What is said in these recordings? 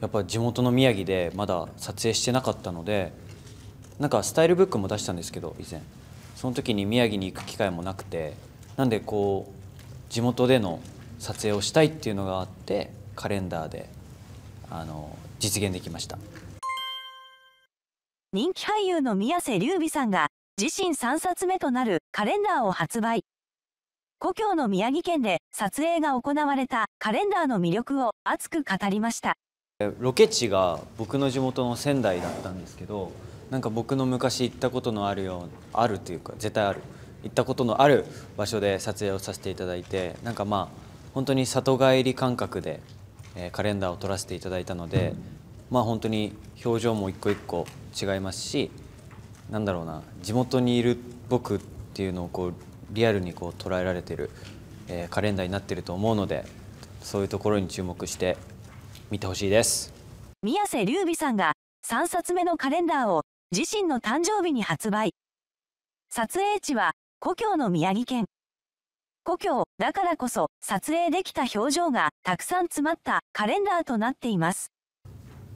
やっぱ地元の宮城でまだ撮影してなかったのでなんかスタイルブックも出したんですけど以前その時に宮城に行く機会もなくてなんでこう地元での撮影をしたいっていうのがあってカレンダーであの実現できました人気俳優の宮世隆美さんが自身3冊目となるカレンダーを発売故郷の宮城県で撮影が行われたカレンダーの魅力を熱く語りましたロケ地が僕の地元の仙台だったんですけどなんか僕の昔行ったことのあるようあるというか絶対ある行ったことのある場所で撮影をさせていただいてなんかまあ本当に里帰り感覚で、えー、カレンダーを撮らせていただいたので、まあ本当に表情も一個一個違いますしなんだろうな地元にいる僕っていうのをこうリアルにこう捉えられてる、えー、カレンダーになってると思うのでそういうところに注目して見てほしいです宮瀬隆美さんが3冊目のカレンダーを自身の誕生日に発売撮影地は故郷の宮城県故郷だからこそ撮影できた表情がたくさん詰まったカレンダーとなっています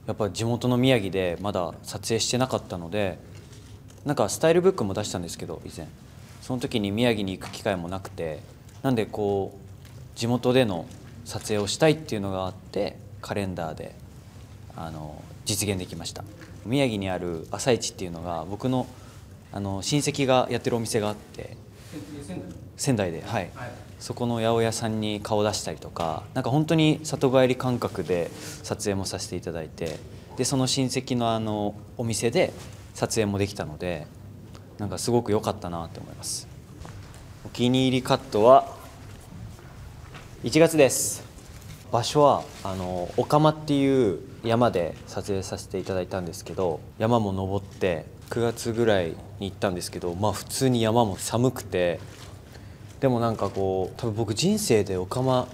やっぱ地元の宮城でまだ撮影してなかったのでなんかスタイルブックも出したんですけど以前その時に宮城に行く機会もなくてなんでこう地元での撮影をしたいっていうのがあってカレンダーであの実現できました宮城にある朝市っていうのが僕のあの親戚がやってるお店があって仙台で、はい、そこの八百屋さんに顔出したりとかなんか本当に里帰り感覚で撮影もさせていただいてでその親戚のあのお店で撮影もできたのでなんかすごく良かったなって思いますお気に入りカットは1月です場所はあのオカマっていう山で撮影させていただいたんですけど山も登って9月ぐらいに行ったんですけどまあ普通に山も寒くてでもなんかこう多分僕人生で岡間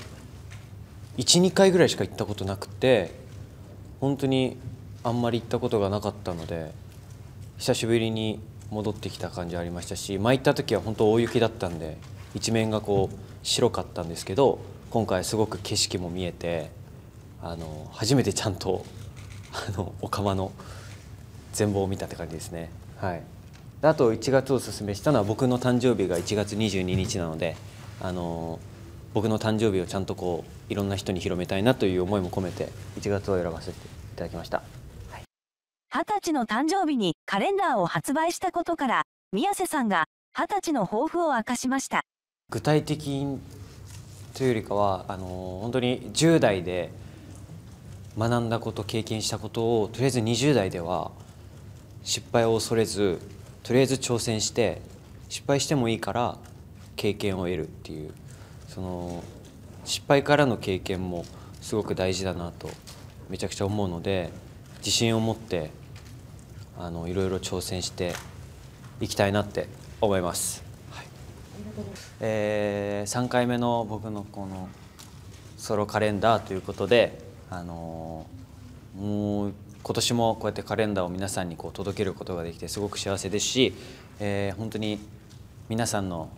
12回ぐらいしか行ったことなくて本当にあんまり行ったことがなかったので久しぶりに戻ってきた感じありましたし、ま行った時は本当大雪だったんで一面がこう白かったんですけど今回すごく景色も見えてあの初めてちゃんと あのお釜の全貌を見たって感じですね。はいあと1月おすすめしたのは僕の誕生日が1月22日なのであの僕の誕生日をちゃんとこういろんな人に広めたいなという思いも込めて1月を選ばせていただきました二十、はい、歳の誕生日にカレンダーを発売したことから宮瀬さんが二十歳の抱負を明かしました具体的というよりかはあの本当に10代で学んだこと経験したことをとりあえず20代では失敗を恐れずとりあえず挑戦して失敗してもいいから経験を得るっていうその失敗からの経験もすごく大事だなとめちゃくちゃ思うので自信を持ってあのいろいろ挑戦していきたいなって思います。えー、3回目の僕のこのソロカレンダーということで、あのー、もう今年もこうやってカレンダーを皆さんにこう届けることができてすごく幸せですし、えー、本当に皆さんの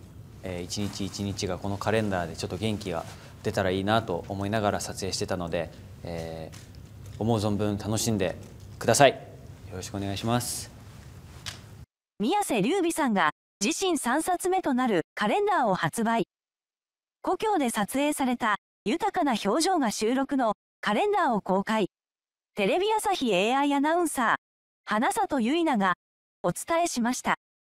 一日一日がこのカレンダーでちょっと元気が出たらいいなと思いながら撮影してたので、えー、思う存分楽しんでくださいよろしくお願いします宮瀬隆美さんが自身3冊目となるカレンダーを発売。故郷で撮影された豊かな表情が収録のカレンダーを公開。テレビ朝日 AI アナウンサー、花里結菜がお伝えしました。